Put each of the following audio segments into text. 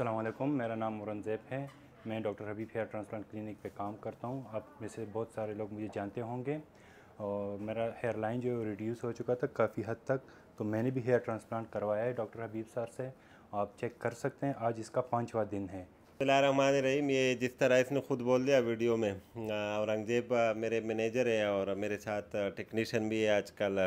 अल्लाम मेरा नाम औरंगजेब है मैं doctor Habib hair transplant clinic पे काम करता हूँ आप में से बहुत सारे लोग मुझे जानते होंगे और मेरा हेयर लाइन जो है रिड्यूस हो चुका था काफ़ी हद तक तो मैंने भी हेयर ट्रांसप्लांट करवाया है डॉक्टर हबीब सर से आप चेक कर सकते हैं आज इसका पाँचवा दिन है रहमान रहीम ये जिस तरह इसने खुद बोल दिया वीडियो में औरंगजेब मेरे मैनेजर है और मेरे साथ टेक्नीशियन भी है आजकल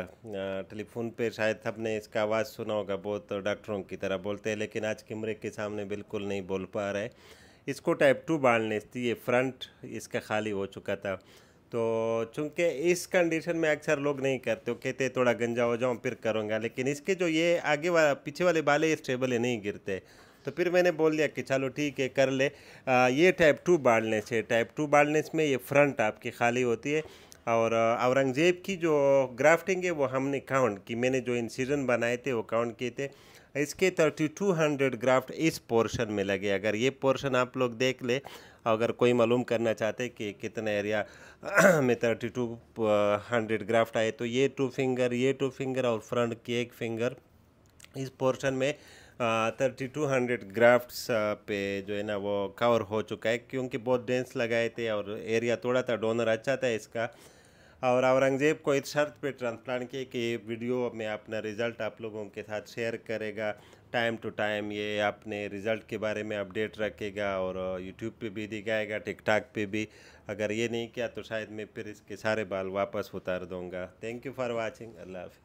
टेलीफोन पे शायद सबने इसका आवाज़ सुना होगा बहुत डॉक्टरों की तरह बोलते हैं लेकिन आज कैमरे के सामने बिल्कुल नहीं बोल पा रहे इसको टाइप टू बांधने थी ये फ्रंट इसका खाली हो चुका था तो चूँकि इस कंडीशन में अक्सर लोग नहीं करते वो कहते थोड़ा गंजा हो जाऊँ फिर करूँगा लेकिन इसके जो ये आगे वाला पीछे वाले बाले स्टेबल है नहीं गिरते तो फिर मैंने बोल दिया कि चलो ठीक है कर ले आ, ये टाइप टू बाल्डनेस है टाइप टू बाल्डनेस में ये फ्रंट आपकी खाली होती है और औरंगज़ेब की जो ग्राफ्टिंग है वो हमने काउंट की मैंने जो इंसिजन बनाए थे वो काउंट किए थे इसके थर्टी टू हंड्रेड ग्राफ्ट इस पोर्शन में लगे अगर ये पोर्शन आप लोग देख ले अगर कोई मालूम करना चाहते कि कितना एरिया में थर्टी टू हंड्रेड ग्राफ्ट आए तो ये टू फिंगर ये टू फिंगर और फ्रंट की एक फिंगर इस पोर्शन में थर्टी टू हंड्रेड ग्राफ्ट्स पे जो है ना वो कवर हो चुका है क्योंकि बहुत डेंस लगाए थे और एरिया थोड़ा था डोनर अच्छा था इसका और औरंगज़ेब को इस शर्त पे ट्रांसप्लांट किए कि वीडियो में अपना रिज़ल्ट आप लोगों के साथ शेयर करेगा टाइम टू टाइम ये अपने रिज़ल्ट के बारे में अपडेट रखेगा और यूट्यूब पे भी दिखाएगा टिकटॉक पे भी अगर ये नहीं किया तो शायद मैं फिर इसके सारे बाल वापस उतार दूँगा thank you for watching Allah हाफि